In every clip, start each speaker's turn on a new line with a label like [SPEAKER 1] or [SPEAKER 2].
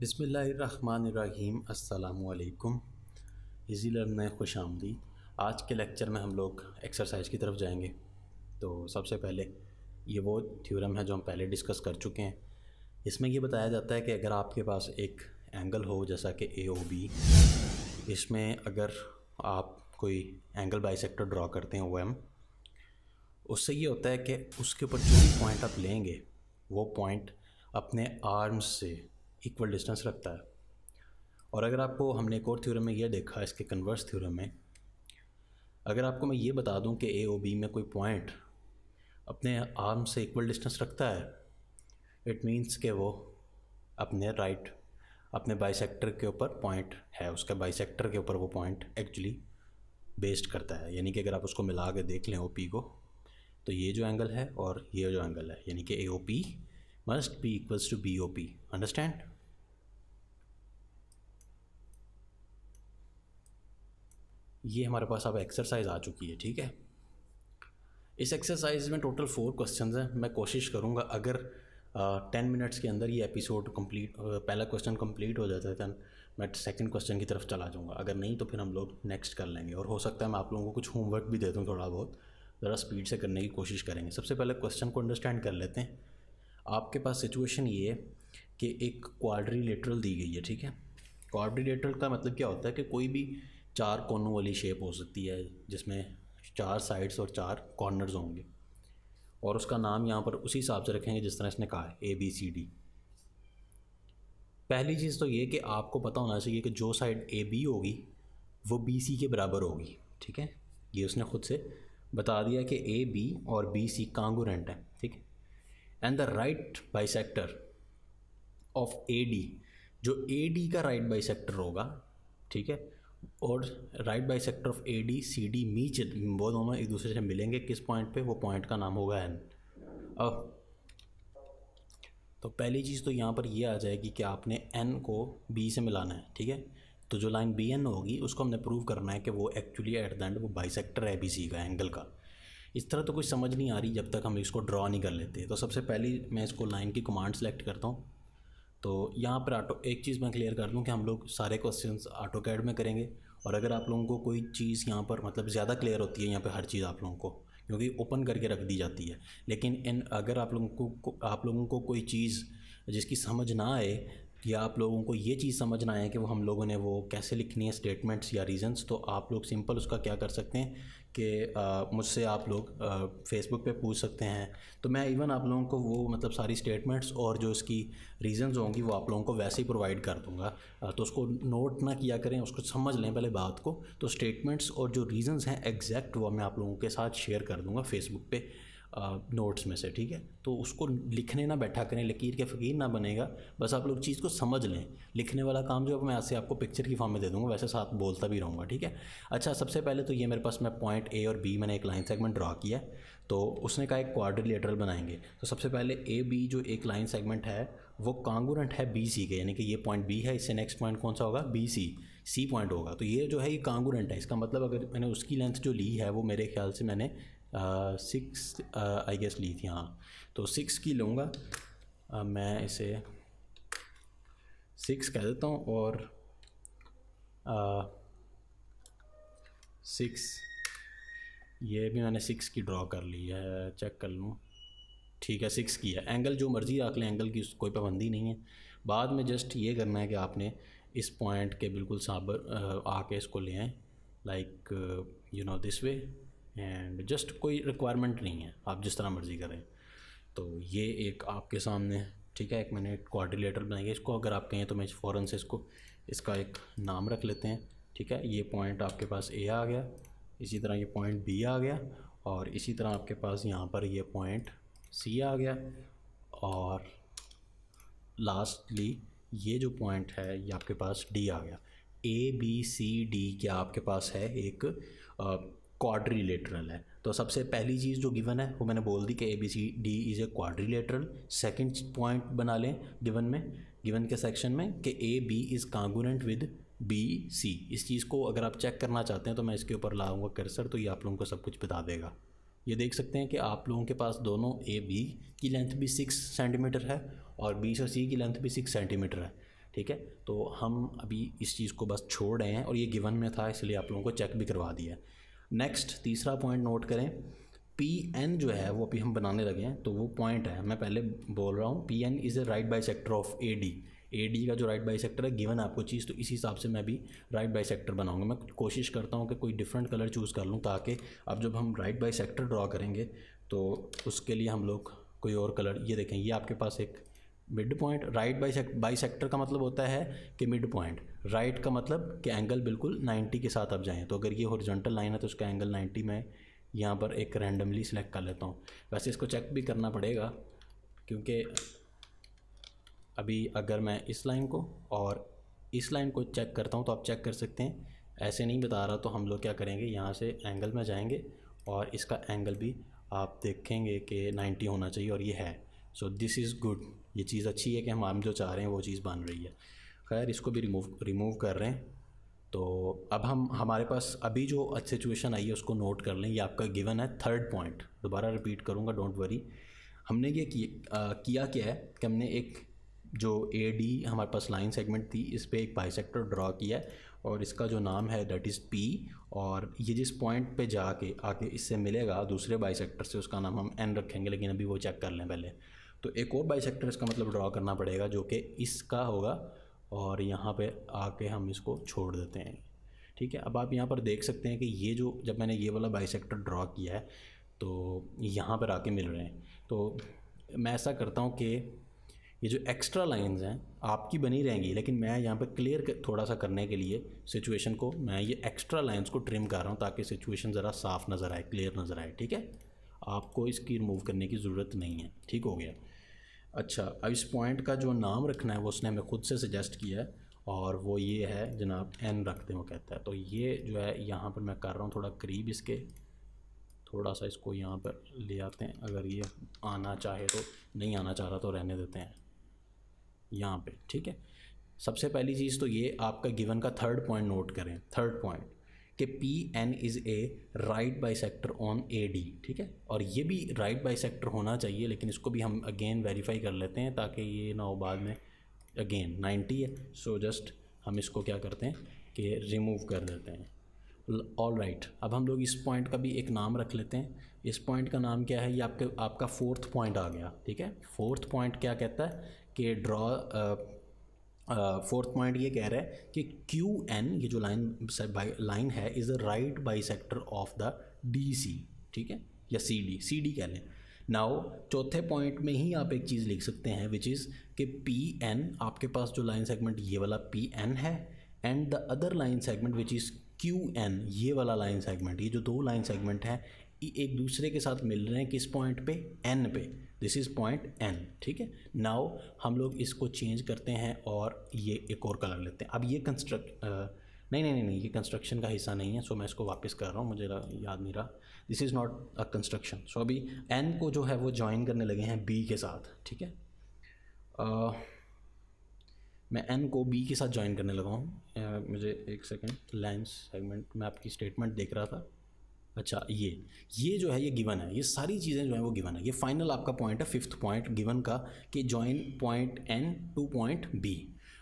[SPEAKER 1] बिसमीम् अल्लाम easy learn में खुश आमदी आज के लेक्चर में हम लोग एक्सरसाइज की तरफ जाएंगे तो सबसे पहले ये वो थ्योरम है जो हम पहले डिस्कस कर चुके हैं इसमें ये बताया जाता है कि अगर आपके पास एक एंगल हो जैसा कि ए ओ बी इसमें अगर आप कोई एंगल सेक्टर ड्रा करते हैं ओ एम उससे ये होता है कि उसके ऊपर जो भी पॉइंट आप लेंगे वो पॉइंट अपने आर्म्स से इक्वल डिस्टेंस रखता है और अगर आपको हमने एक और थ्योरम में यह देखा इसके कन्वर्स थ्योरम में अगर आपको मैं ये बता दूं कि ए ओ बी में कोई पॉइंट अपने आर्म से इक्वल डिस्टेंस रखता है इट मीन्स के वो अपने राइट right, अपने बाइसेक्टर के ऊपर पॉइंट है उसका बाइसेक्टर के ऊपर वो पॉइंट एक्चुअली बेस्ड करता है यानी कि अगर आप उसको मिला के देख लें ओ पी को तो ये जो एंगल है और ये जो एंगल है यानी कि A O P must be equals to B O P understand ये हमारे पास अब एक्सरसाइज आ चुकी है ठीक है इस एक्सरसाइज में टोटल फोर क्वेश्चंस हैं मैं कोशिश करूँगा अगर टेन uh, मिनट्स के अंदर ये एपिसोड कंप्लीट पहला क्वेश्चन कंप्लीट हो जाता है दैन मैं सेकंड क्वेश्चन की तरफ चला जाऊँगा अगर नहीं तो फिर हम लोग नेक्स्ट कर लेंगे और हो सकता है मैं आप लोगों को कुछ होमवर्क भी दे दूँ थोड़ा बहुत ज़रा स्पीड से करने की कोशिश करेंगे सबसे पहले क्वेश्चन को अंडरस्टैंड कर लेते हैं आपके पास सिचुएशन ये है कि एक क्वाड्रीलेटरल दी गई है ठीक है क्वाड्रीलेटरल का मतलब क्या होता है कि कोई भी चार कोनों वाली शेप हो सकती है जिसमें चार साइड्स और चार कॉर्नर्स होंगे और उसका नाम यहाँ पर उसी हिसाब से रखेंगे जिस तरह इसने कहा ए बी सी डी पहली चीज़ तो ये कि आपको पता होना चाहिए कि जो साइड ए बी होगी वो बी सी के बराबर होगी ठीक है ये उसने ख़ुद से बता दिया कि ए बी और बी सी कांगोरेंट है ठीक है and the right bisector of A D जो ए डी का राइट बाई सेक्टर होगा ठीक है और right bisector of A D C D मीच वो दोनों एक दूसरे से मिलेंगे किस पॉइंट पे वो पॉइंट का नाम होगा एन अब तो पहली चीज़ तो यहाँ पर ये आ जाएगी कि आपने एन को बी से मिलाना है ठीक है तो जो लाइन बी एन होगी उसको हमने प्रूव करना है कि वो एक्चुअली एट द एंड वो बाई सेक्टर है बी सी का एंगल का इस तरह तो कुछ समझ नहीं आ रही जब तक हम इसको ड्रॉ नहीं कर लेते तो सबसे पहले मैं इसको लाइन की कमांड सेलेक्ट करता हूँ तो यहाँ पर आटो एक चीज़ मैं क्लियर कर दूँ कि हम लोग सारे क्वेश्चन ऑटो कैड में करेंगे और अगर आप लोगों को कोई चीज़ यहाँ पर मतलब ज़्यादा क्लियर होती है यहाँ पर हर चीज़ आप लोगों को क्योंकि ओपन करके रख दी जाती है लेकिन इन अगर आप लोगों को आप लोगों को कोई चीज़ जिसकी समझ ना आए या आप लोगों को ये चीज़ समझना है कि वो हम लोगों ने वो कैसे लिखनी है स्टेटमेंट्स या रीजंस तो आप लोग सिंपल उसका क्या कर सकते हैं कि मुझसे आप लोग फेसबुक पे पूछ सकते हैं तो मैं इवन आप लोगों को वो मतलब सारी स्टेटमेंट्स और जो इसकी रीजंस होंगी वो आप लोगों को वैसे ही प्रोवाइड कर दूंगा तो उसको नोट ना किया करें उसको समझ लें पहले बात को तो स्टेटमेंट्स और जो रीजन्स हैं एग्जैक्ट वो मैं आप लोगों के साथ शेयर कर दूँगा फेसबुक पर नोट्स में से ठीक है तो उसको लिखने ना बैठा करें लकीर के फ़कीर ना बनेगा बस आप लोग चीज़ को समझ लें लिखने वाला काम जो है मैं ऐसे आपको पिक्चर की फॉर्म में दे दूँगा वैसे साथ बोलता भी रहूँगा ठीक है अच्छा सबसे पहले तो ये मेरे पास मैं पॉइंट ए और बी मैंने एक लाइन सेगमेंट ड्रा किया तो उसने कहा एक क्वाड्रिलेटरल बनाएंगे तो सबसे पहले ए बी जो एक लाइन सेगमेंट है वो कांगूरेंट है बी सी के यानी कि ये पॉइंट बी है इससे नेक्स्ट पॉइंट कौन सा होगा बी सी सी पॉइंट होगा तो ये जो है ये कांगूरेंट है इसका मतलब अगर मैंने उसकी लेंथ जो ली है वो मेरे ख्याल से मैंने सिक्स आई गेस ली थी हाँ तो सिक्स की लूँगा uh, मैं इसे सिक्स कह देता हूँ और सिक्स ये भी मैंने सिक्स की ड्रॉ कर ली है चेक कर लूँ ठीक है सिक्स की है एंगल जो मर्ज़ी रख लें एंगल की कोई पाबंदी नहीं है बाद में जस्ट ये करना है कि आपने इस पॉइंट के बिल्कुल साबर आके इसको ले आए like you know this way and just कोई रिक्वायरमेंट नहीं है आप जिस तरह मर्ज़ी करें तो ये एक आपके सामने ठीक है एक मैंने क्वाड्रिलेटर बनाई इसको अगर आप कहें तो मैं फ़ौरन से इसको इसका एक नाम रख लेते हैं ठीक है ये पॉइंट आपके पास ए आ गया इसी तरह ये पॉइंट बी आ गया और इसी तरह आपके पास यहाँ पर ये पॉइंट सी आ गया और लास्टली ये जो पॉइंट है ये आपके पास डी आ गया ए बी सी डी क्या आपके पास है एक क्वाड्रीलेटरल है तो सबसे पहली चीज़ जो गिवन है वो मैंने बोल दी कि A B C D is a quadrilateral second point बना लें गिवन में गिवन के सेक्शन में कि A B is congruent with B C इस चीज़ को अगर आप चेक करना चाहते हैं तो मैं इसके ऊपर लाऊंगा कर्सर तो ये आप लोगों को सब कुछ बता देगा ये देख सकते हैं कि आप लोगों के पास दोनों ए बी की लेंथ भी सिक्स सेंटीमीटर है और बी और सी की लेंथ भी सिक्स सेंटीमीटर है ठीक है तो हम अभी इस चीज़ को बस छोड़ रहे हैं और ये गिवन में था इसलिए आप लोगों को चेक भी करवा दिया नेक्स्ट तीसरा पॉइंट नोट करें पी एन जो है वो अभी हम बनाने लगे हैं तो वो पॉइंट है मैं पहले बोल रहा हूँ P N is a right bisector of A D A D का जो राइट बाई सेक्टर है गिवन आपको चीज़ तो इसी हिसाब से मैं भी राइट बाई सेक्टर बनाऊँगा मैं कोशिश करता हूँ कि कोई डिफरेंट कलर चूज़ कर लूँ ताकि अब जब हम राइट बाई सेक्टर ड्रॉ करेंगे तो उसके लिए हम लोग कोई और कलर ये देखें ये आपके पास एक mid point right bi bisector का मतलब होता है कि मिड पॉइंट राइट का मतलब कि एंगल बिल्कुल 90 के साथ आप जाएँ तो अगर ये हॉरिजॉन्टल लाइन है तो उसका एंगल 90 में यहाँ पर एक रैंडमली सिलेक्ट कर लेता हूँ वैसे इसको चेक भी करना पड़ेगा क्योंकि अभी अगर मैं इस लाइन को और इस लाइन को चेक करता हूँ तो आप चेक कर सकते हैं ऐसे नहीं बता रहा तो हम लोग क्या करेंगे यहाँ से एंगल में जाएंगे और इसका एंगल भी आप देखेंगे कि 90 होना चाहिए और ये है सो दिस इज़ गुड ये चीज़ अच्छी है कि हम हम जो चाह रहे हैं वो चीज़ बन रही है खैर इसको भी रिमूव रिमूव कर रहे हैं तो अब हम हमारे पास अभी जो अच्छी सिचुएशन आई है उसको नोट कर लें ये आपका गिवन है थर्ड पॉइंट दोबारा रिपीट करूँगा डोंट वरी हमने ये किया क्या है कि हमने एक जो ए डी हमारे पास लाइन सेगमेंट थी इस पर एक बाई सेक्टर ड्रा किया है और इसका जो नाम है दैट इज़ पी और ये जिस पॉइंट पे जाके आके इससे मिलेगा दूसरे बाई सेक्टर से उसका नाम हम एन रखेंगे लेकिन अभी वो चेक कर लें पहले तो एक और बाई सेक्टर इसका मतलब ड्रॉ करना पड़ेगा जो कि इसका होगा और यहाँ पे आके हम इसको छोड़ देते हैं ठीक है अब आप यहाँ पर देख सकते हैं कि ये जो जब मैंने ये वाला बाई सेक्टर ड्रॉ किया है तो यहाँ पर आके मिल रहे हैं तो मैं ऐसा करता हूँ कि ये जो एक्स्ट्रा लाइंस हैं आपकी बनी रहेंगी लेकिन मैं यहाँ पे क्लियर थोड़ा सा करने के लिए सिचुएशन को मैं ये एक्स्ट्रा लाइंस को ट्रिम कर रहा हूँ ताकि सिचुएशन ज़रा साफ नज़र आए क्लियर नज़र आए ठीक है आपको इसकी रिमूव करने की ज़रूरत नहीं है ठीक हो गया अच्छा अब इस पॉइंट का जो नाम रखना है वो उसने हमें खुद से सजेस्ट किया है और वो ये है जनाब एन रखते हो कहता है तो ये जो है यहाँ पर मैं कर रहा हूँ थोड़ा करीब इसके थोड़ा सा इसको यहाँ पर ले आते हैं अगर ये आना चाहे तो नहीं आना चाह रहा तो रहने देते हैं यहाँ पे ठीक है सबसे पहली चीज़ तो ये आपका गिवन का थर्ड पॉइंट नोट करें थर्ड पॉइंट कि P N is a right bisector on A D ठीक है और ये भी राइट बाई सेक्टर होना चाहिए लेकिन इसको भी हम अगेन वेरीफाई कर लेते हैं ताकि ये ना हो बाद में अगेन नाइन्टी है सो so जस्ट हम इसको क्या करते हैं कि रिमूव कर देते हैं ऑल राइट right. अब हम लोग इस पॉइंट का भी एक नाम रख लेते हैं इस पॉइंट का नाम क्या है ये आपके आपका फोर्थ पॉइंट आ गया ठीक है फोर्थ पॉइंट क्या कहता है कि ड्रॉ फोर्थ पॉइंट ये कह रहा है कि क्यू एन ये जो लाइन लाइन है is a right bisector of the D C ठीक है या सी डी सी डी कह लें नाउ चौथे पॉइंट में ही आप एक चीज़ लिख सकते हैं विच इज़ कि पी एन आपके पास जो लाइन सेगमेंट ये वाला पी एन है and the other line segment which is Q N ये वाला लाइन सेगमेंट ये जो दो लाइन सेगमेंट हैं एक दूसरे के साथ मिल रहे हैं किस पॉइंट पे एन पे दिस इज़ पॉइंट एन ठीक है नाउ हम लोग इसको चेंज करते हैं और ये एक और कलर लेते हैं अब ये कंस्ट्रक्ट नहीं नहीं नहीं नहीं ये कंस्ट्रक्शन का हिस्सा नहीं है सो मैं इसको वापस कर रहा हूँ मुझे याद नहीं रहा this is not a construction so अभी एन को जो है वो ज्वाइन करने लगे हैं बी के साथ ठीक है uh, मैं एन को बी के साथ ज्वाइन करने लगा हूँ uh, मुझे एक सेकेंड लाइन सेगमेंट में आपकी स्टेटमेंट देख रहा था अच्छा ये ये जो है ये गिवन है ये सारी चीज़ें जो है वो गिवन है ये फाइनल आपका पॉइंट है फिफ्थ पॉइंट गिवन का कि join point N to point B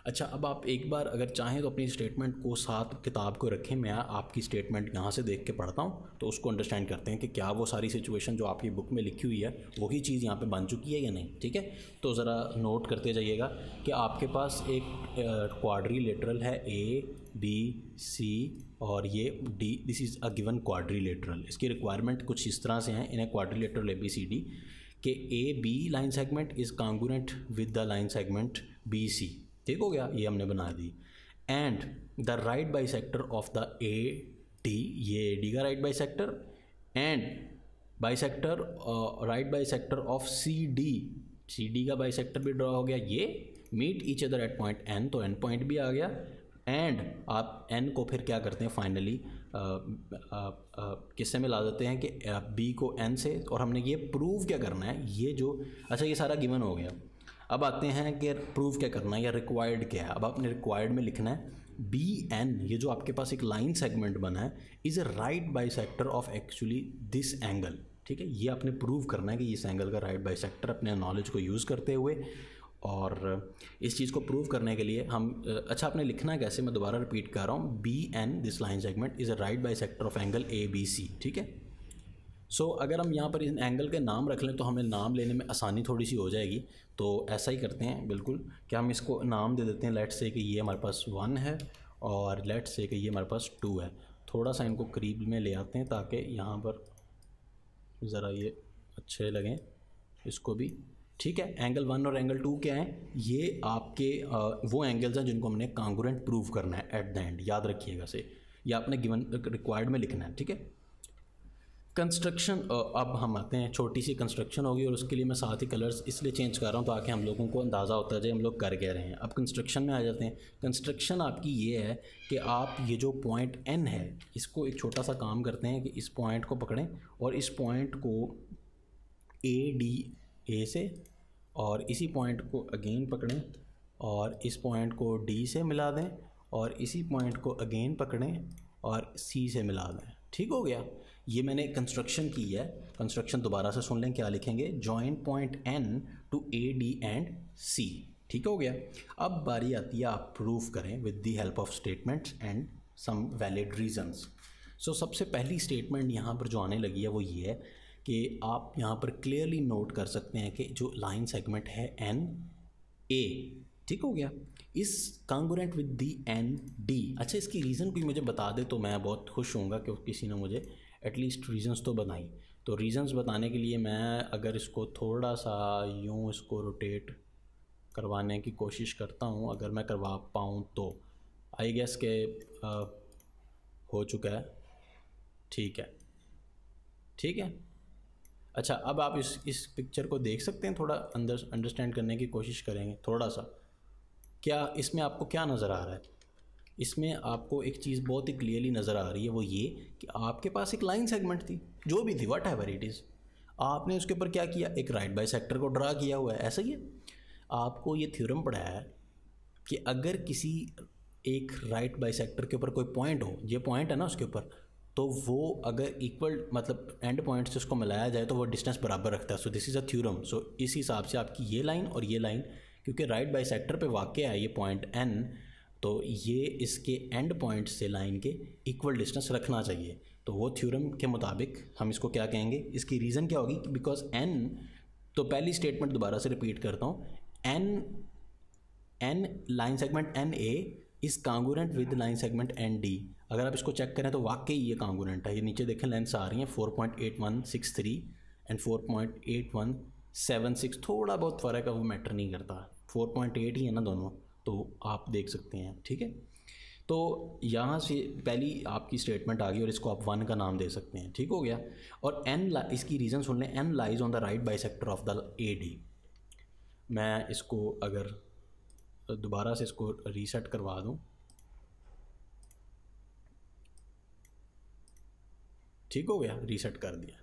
[SPEAKER 1] अच्छा अब आप एक बार अगर चाहें तो अपनी स्टेटमेंट को साथ किताब को रखें मैं आपकी स्टेटमेंट यहाँ से देख के पढ़ता हूँ तो उसको अंडरस्टैंड करते हैं कि क्या वो सारी सिचुएशन जो आपकी बुक में लिखी हुई है वही चीज़ यहाँ पे बन चुकी है या नहीं ठीक है तो ज़रा नोट करते जाइएगा कि आपके पास एक क्वाड्री लेटरल है ए बी सी और ये D this is a given quadrilateral इसकी रिक्वायरमेंट कुछ इस तरह से हैं इन्हें a quadrilateral A B C D के A B line segment is congruent with the line segment B C ठीक हो गया ये हमने बना दी and the right bisector of the A D ये ए डी का right bisector and bisector right bisector of C D C D का बाई सेक्टर भी ड्रा हो गया ये meet each other at point N तो N point भी आ गया एंड आप एन को फिर क्या करते हैं फाइनली किससे में ला देते हैं कि बी uh, को एन से और हमने ये प्रूव क्या करना है ये जो अच्छा ये सारा गिवन हो गया अब आते हैं कि प्रूव क्या करना है या रिक्वायर्ड क्या है अब आपने रिक्वायर्ड में लिखना है बी एन ये जो आपके पास एक लाइन सेगमेंट बना है is a right bisector of actually this angle ठीक है ये आपने प्रूव करना है कि इस एंगल का राइट बाई सेक्टर अपने नॉलेज को यूज़ करते हुए और इस चीज़ को प्रूव करने के लिए हम अच्छा आपने लिखना कैसे मैं दोबारा रिपीट कर रहा हूँ B N this line segment is a right bisector of angle A B C ठीक है सो so, अगर हम यहाँ पर इन एंगल के नाम रख लें तो हमें नाम लेने में आसानी थोड़ी सी हो जाएगी तो ऐसा ही करते हैं बिल्कुल कि हम इसको नाम दे देते हैं लेट से कि ये हमारे पास वन है और लेट से कि ये हमारे पास टू है थोड़ा सा इनको करीब में ले आते हैं ताकि यहाँ पर ज़रा ये अच्छे लगें इसको भी ठीक है एंगल वन और एंगल टू क्या है ये आपके वो एंगल्स हैं जिनको हमने कांगोरेंट प्रूव करना है एट द एंड याद रखिएगा से या आपने गिवन रिक्वायर्ड में लिखना है ठीक है कंस्ट्रक्शन अब हम आते हैं छोटी सी कंस्ट्रक्शन होगी और उसके लिए मैं साथ ही कलर्स इसलिए चेंज कर रहा हूँ ताकि हम लोगों को अंदाज़ा होता जाए हम लोग कर कह रहे हैं अब कंस्ट्रक्शन में आ जाते हैं कंस्ट्रक्शन आपकी ये है कि आप ये जो पॉइंट एन है इसको एक छोटा सा काम करते हैं कि इस पॉइंट को पकड़ें और इस पॉइंट को ए डी ए से और इसी पॉइंट को अगेन पकड़ें और इस पॉइंट को डी से मिला दें और इसी पॉइंट को अगेन पकड़ें और सी से मिला दें ठीक हो गया ये मैंने कंस्ट्रक्शन की है कंस्ट्रक्शन दोबारा से सुन लें क्या लिखेंगे joint point N to A D and C ठीक हो गया अब बारी आती है आप प्रूफ करें with the help of statements and some valid reasons so सबसे पहली स्टेटमेंट यहाँ पर जो आने लगी है वो ये है कि आप यहाँ पर क्लियरली नोट कर सकते हैं कि जो लाइन सेगमेंट है एन ए ठीक हो गया is congruent with the N D अच्छा इसकी रीज़न कोई मुझे बता दे तो मैं बहुत खुश हूँ कि किसी ने मुझे एटलीस्ट रीज़न्स तो बनाई तो रीज़न्स बताने के लिए मैं अगर इसको थोड़ा सा यूँ इसको रोटेट करवाने की कोशिश करता हूँ अगर मैं करवा पाऊँ तो आई गेस के आ, हो चुका है ठीक है ठीक है अच्छा अब आप इस इस पिक्चर को देख सकते हैं थोड़ा अंदर अंडरस्टैंड करने की कोशिश करेंगे थोड़ा सा क्या इसमें आपको क्या नज़र आ रहा है इसमें आपको एक चीज़ बहुत ही क्लियरली नज़र आ रही है वो ये कि आपके पास एक लाइन सेगमेंट थी जो भी थी वट एवर इट इज़ आपने उसके ऊपर क्या किया एक राइट बाई सेक्टर को ड्रा किया हुआ है ऐसा ही है आपको ये थ्योरम पढ़ाया है कि अगर किसी एक राइट बाई सेक्टर के ऊपर कोई पॉइंट हो ये पॉइंट है ना उसके ऊपर तो वो अगर इक्वल मतलब एंड पॉइंट से उसको मिलाया जाए तो वो डिस्टेंस बराबर रखता है so this is a theorem so इस हिसाब से आपकी ये लाइन और ये लाइन क्योंकि राइट बाई सेक्टर पर वाक़ है ये पॉइंट एन तो ये इसके एंड पॉइंट से लाइन के इक्वल डिस्टेंस रखना चाहिए तो वो थ्योरम के मुताबिक हम इसको क्या कहेंगे इसकी रीज़न क्या होगी बिकॉज एन तो पहली स्टेटमेंट दोबारा से रिपीट करता हूँ N N line segment N A is congruent with line segment N D अगर आप इसको चेक करें तो वाकई ये कांगोरेंट है ये नीचे देखें लेंस आ रही हैं 4.8163 एंड 4.8176 थोड़ा बहुत फ़र्क है वो मैटर नहीं करता 4.8 ही है ना दोनों तो आप देख सकते हैं ठीक है तो यहाँ से पहली आपकी स्टेटमेंट आ गई और इसको आप वन का नाम दे सकते हैं ठीक हो गया और एन इसकी रीज़न सुन लें N lies on the right bisector of the A D मैं इसको अगर दोबारा से इसको रीसेट करवा दूँ ठीक हो गया रीसेट कर दिया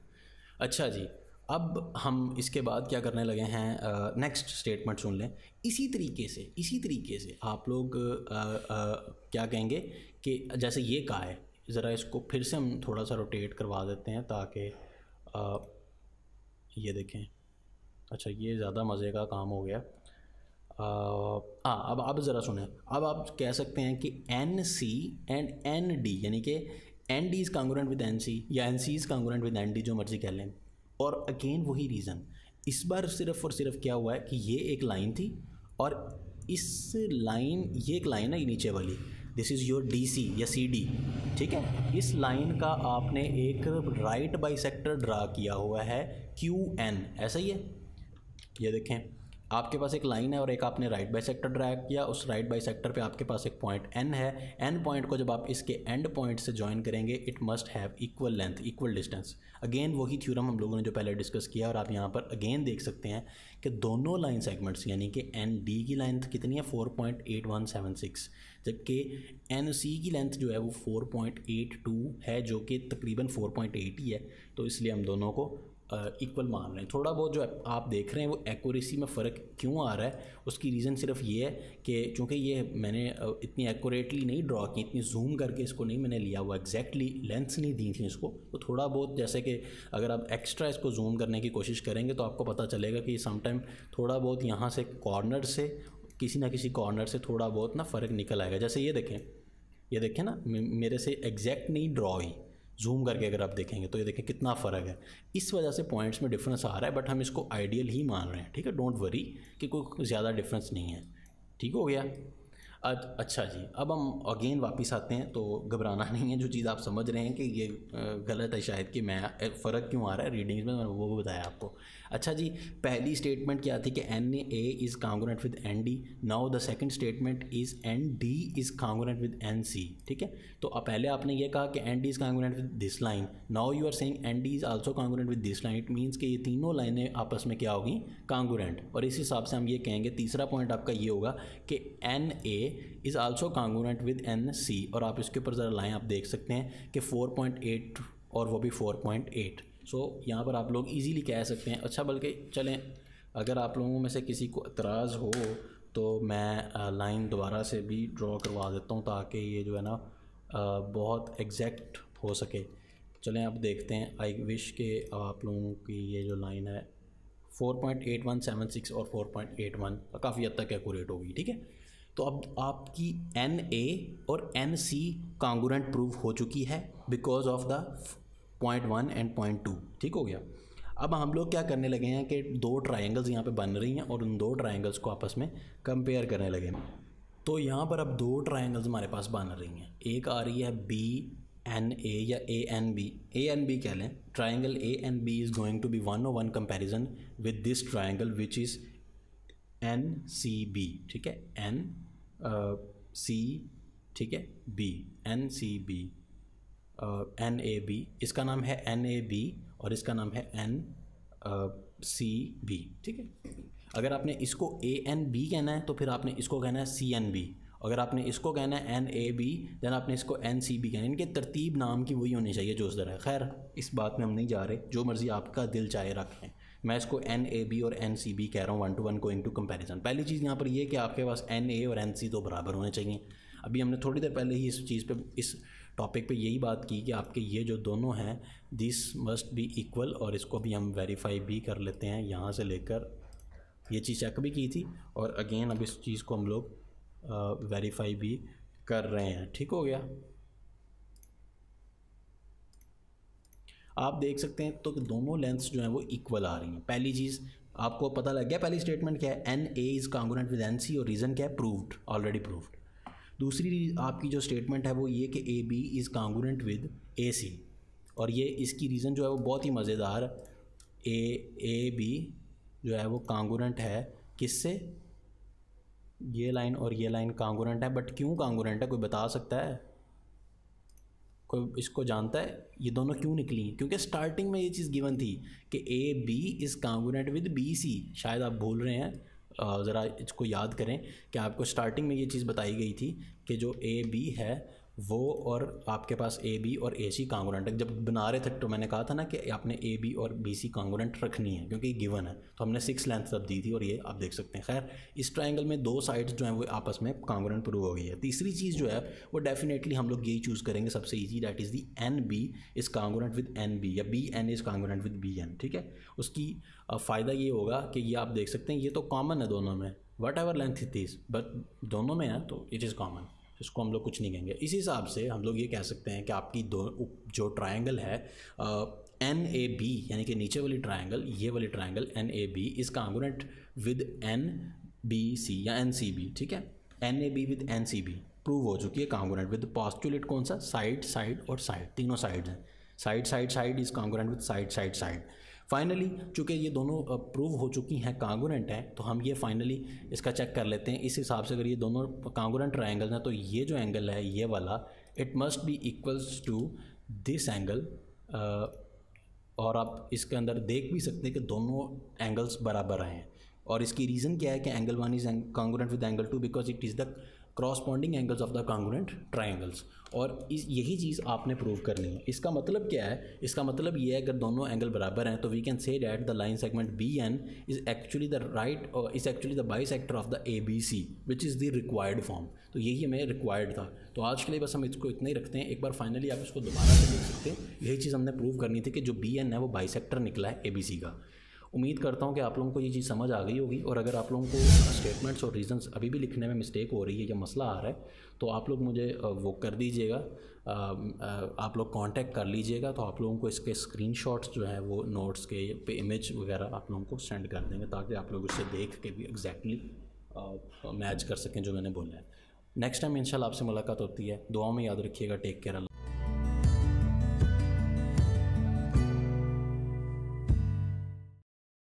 [SPEAKER 1] अच्छा जी अब हम इसके बाद क्या करने लगे हैं नेक्स्ट स्टेटमेंट सुन लें इसी तरीके से इसी तरीके से आप लोग आ, आ, क्या कहेंगे कि जैसे ये कहा है ज़रा इसको फिर से हम थोड़ा सा रोटेट करवा देते हैं ताकि ये देखें अच्छा ये ज़्यादा मज़े का काम हो गया हाँ अब आप ज़रा सुने अब आप कह सकते हैं कि N C and N D यानी कि N D is congruent with N C या N C is congruent with N D जो मर्जी कह लें और अगेन वही रीज़न इस बार सिर्फ और सिर्फ क्या हुआ है कि ये एक लाइन थी और इस लाइन ये एक लाइन है नीचे वाली this is your D C या सी डी ठीक है इस लाइन का आपने एक राइट बाई सेक्टर ड्रा किया हुआ है क्यू एन ऐसा ही है ये देखें आपके पास एक लाइन है और एक आपने राइट बाई सेक्टर ड्रैग किया उस राइट बाई सेक्टर पर आपके पास एक पॉइंट एन है एन पॉइंट को जब आप इसके एंड पॉइंट से ज्वाइन करेंगे it must have equal length equal distance again वही थ्यूरम हम लोगों ने जो पहले डिस्कस किया और आप यहाँ पर अगेन देख सकते हैं कि दोनों लाइन सेगमेंट्स यानी कि एन डी की लेंथ कितनी है four point eight one seven six जबकि एन सी की लेंथ जो है वो फोर पॉइंट एट टू है जो कि तकरीबन फोर पॉइंट एट ही है तो इसलिए हम दोनों को इक्वल मान रहे हैं थोड़ा बहुत जो आप देख रहे हैं वो एक्यूरेसी में फ़र्क क्यों आ रहा है उसकी रीज़न सिर्फ ये है कि चूँकि ये मैंने इतनी एक्यूरेटली नहीं ड्रॉ की इतनी जूम करके इसको नहीं मैंने लिया हुआ एग्जैक्टली लेंथ्स नहीं दी थी इसको तो थोड़ा बहुत जैसे कि अगर आप एक्स्ट्रा इसको जूम करने की कोशिश करेंगे तो आपको पता चलेगा कि समटाइम थोड़ा बहुत यहाँ से कॉर्नर से किसी ना किसी कॉर्नर से थोड़ा बहुत ना फ़र्क निकल आएगा जैसे ये देखें ये देखें ना मेरे से एग्जैक्ट नहीं ड्रॉ हुई जूम करके अगर आप देखेंगे तो ये देखें कितना फ़र्क है इस वजह से पॉइंट्स में डिफरेंस आ रहा है बट हम इसको आइडियल ही मान रहे हैं ठीक है डोंट वरी कि कोई ज़्यादा डिफरेंस नहीं है ठीक हो गया अच्छा जी अब हम अगेन वापस आते हैं तो घबराना नहीं है जो चीज़ आप समझ रहे हैं कि ये गलत है शायद कि मैं फ़र्क क्यों आ रहा है रीडिंग्स में मैंने वो भी बताया आपको अच्छा जी पहली स्टेटमेंट क्या थी कि N A is congruent with N D now the second statement is N D is congruent with N C ठीक है तो अब पहले आपने ये कहा कि N D is congruent with this line now you are saying N D is also congruent with this line it means कि ये तीनों लाइनें आपस में क्या होगी कांगोनेट और इस हिसाब से हम ये कहेंगे तीसरा पॉइंट आपका ये होगा कि N A is also congruent with N C और आप इसके ऊपर ज़रा लाएँ आप देख सकते हैं कि 4.8 और वो भी 4.8 सो यहाँ पर आप लोग ईजीली कह सकते हैं अच्छा बल्कि चलें अगर आप लोगों में से किसी को इतराज़ हो तो मैं लाइन दोबारा से भी ड्रॉ करवा देता हूँ ताकि ये जो है ना बहुत एग्जैक्ट हो सके चलें अब देखते हैं आई विश के आप लोगों की ये जो लाइन है 4.8176 और 4.81 काफ़ी हद तक एकूरेट होगी ठीक है तो अब आपकी एन ए और एन सी कांगुरेंट प्रूव हो चुकी है because of the point one and point two ठीक हो गया अब हम लोग क्या करने लगे हैं कि दो ट्राइंगल्स यहाँ पे बन रही हैं और उन दो ट्राइंगल्स को आपस में कंपेयर करने लगे हैं तो यहाँ पर अब दो ट्राइंगल्स हमारे पास बन रही हैं एक आ रही है बी एन ए या A N B A N B कह लें triangle A N B is going to be one o one comparison with this triangle which is N C B ठीक है एन सी ठीक है B N C B N A B इसका नाम है N A B और इसका नाम है एन सी बी ठीक है अगर आपने इसको ए एन बी कहना है तो फिर आपने इसको कहना है सी एन बी अगर आपने इसको कहना है एन ए बी देन आपने इसको एन सी बी कहना है इनके तरतीब नाम की वही होनी चाहिए जो उस दर है खैर इस बात में हम नहीं जा रहे जो मर्ज़ी आपका दिल चाहे रखें मैं इसको एन ए बी और एन सी बी कह रहा हूँ one to one going to comparison पहली चीज़ यहाँ पर यह कि आपके पास एन ए और एन सी दो बराबर होने चाहिए अभी हमने थोड़ी देर पहले ही इस चीज़ पर इस टॉपिक पर यही बात की कि आपके ये जो दोनों हैं दिस मस्ट बी इक्वल और इसको भी हम वेरीफाई भी कर लेते हैं यहाँ से लेकर ये चीज़ चेक भी की थी और अगेन अब इस चीज़ को हम लोग वेरीफाई भी कर रहे हैं ठीक हो गया आप देख सकते हैं तो दोनों लेंथ्स जो हैं वो इक्वल आ रही हैं पहली चीज़ आपको पता लग गया पहली स्टेटमेंट क्या है N A is congruent with N C और रीज़न क्या है प्रूव्ड ऑलरेडी प्रूव्ड दूसरी आपकी जो स्टेटमेंट है वो ये कि A B is congruent with A C और ये इसकी रीज़न जो है वो बहुत ही मज़ेदार ए ए बी जो है वो कॉन्गोनेंट है किससे ये लाइन और ये लाइन कॉन्गोनेंट है बट क्यों कॉन्गोनेंट है कोई बता सकता है कोई इसको जानता है ये दोनों क्यों निकली हैं क्योंकि स्टार्टिंग में ये चीज़ गिवन थी कि A B is congruent with B C शायद आप भूल रहे हैं ज़रा इसको याद करें कि आपको स्टार्टिंग में ये चीज़ बताई गई थी कि जो ए बी है वो और आपके पास ए बी और ए सी कांगोरेंट जब बना रहे थे तो मैंने कहा था ना कि आपने ए बी और बी सी कांगोरेंट रखनी है क्योंकि गिवन है तो हमने सिक्स लेंथ तब दी थी और ये आप देख सकते हैं खैर इस ट्राइंगल में दो साइड्स जो हैं वो आपस में कांगोरेंट प्रूव हो गई है तीसरी चीज़ जो है वो डेफिनेटली हम लोग यही चूज़ करेंगे सबसे easy that is the N B is congruent with N B या B N is congruent with B N ठीक है उसकी फ़ायदा ये होगा कि ये आप देख सकते हैं ये तो कॉमन है दोनों में whatever length it is but दोनों में है तो इट इज़ कॉमन उसको हम लोग कुछ नहीं कहेंगे इसी हिसाब से हम लोग ये कह सकते हैं कि आपकी दो जो ट्राइंगल है एन ए बी यानी कि नीचे वाली ट्राइंगल ये वाली triangle N A B is congruent with N B C या एन सी बी ठीक है N A B with N C B prove हो चुकी है कांगोनेट विद पॉस्टुलेट कौन सा साइड साइड और साइड तीनों साइड हैं side side side is congruent with side side side finally चूँकि ये दोनों प्रूव हो चुकी हैं कांगोरेंट हैं तो हम ये फाइनली इसका चेक कर लेते हैं इस हिसाब से अगर ये दोनों कांगोरेंट ट्राइंगल हैं तो ये जो एंगल है ये वाला it must be equals to this angle और आप इसके अंदर देख भी सकते हैं कि दोनों एंगल्स बराबर आए हैं और इसकी रीज़न क्या है कि angle one is congruent with angle two because it is the corresponding angles of the congruent triangles और इस यही चीज़ आपने प्रूव करनी है इसका मतलब क्या है इसका मतलब ये है अगर दोनों एंगल बराबर हैं तो we can say that the line segment B N is actually the right is actually the bisector of the A B C which is the required form तो यही हमें रिक्वायर्ड था तो आज के लिए बस हम इसको इतना ही रखते हैं एक बार फाइनली आप इसको दोबारा से देख सकते हैं यही चीज़ हमने प्रूव करनी थी कि जो बी एन है वो बाई सेक्टर निकला है ए बी सी का उम्मीद करता हूँ कि आप लोगों को ये चीज़ समझ आ गई होगी और अगर आप लोगों को स्टेटमेंट्स और रीजंस अभी भी लिखने में मिस्टेक हो रही है या मसला आ रहा है तो आप लोग मुझे वो कर दीजिएगा आप लोग कांटेक्ट कर लीजिएगा तो आप लोगों को इसके स्क्रीनशॉट्स जो हैं वो नोट्स के पे इमेज वगैरह आप लोगों को सेंड कर देंगे ताकि आप लोग उससे देख के भी एग्जैक्टली मैच कर सकें जो मैंने बोला है नेक्स्ट टाइम इनशाला आपसे मुलाकात होती है दुआ में याद रखिएगा टेक केयर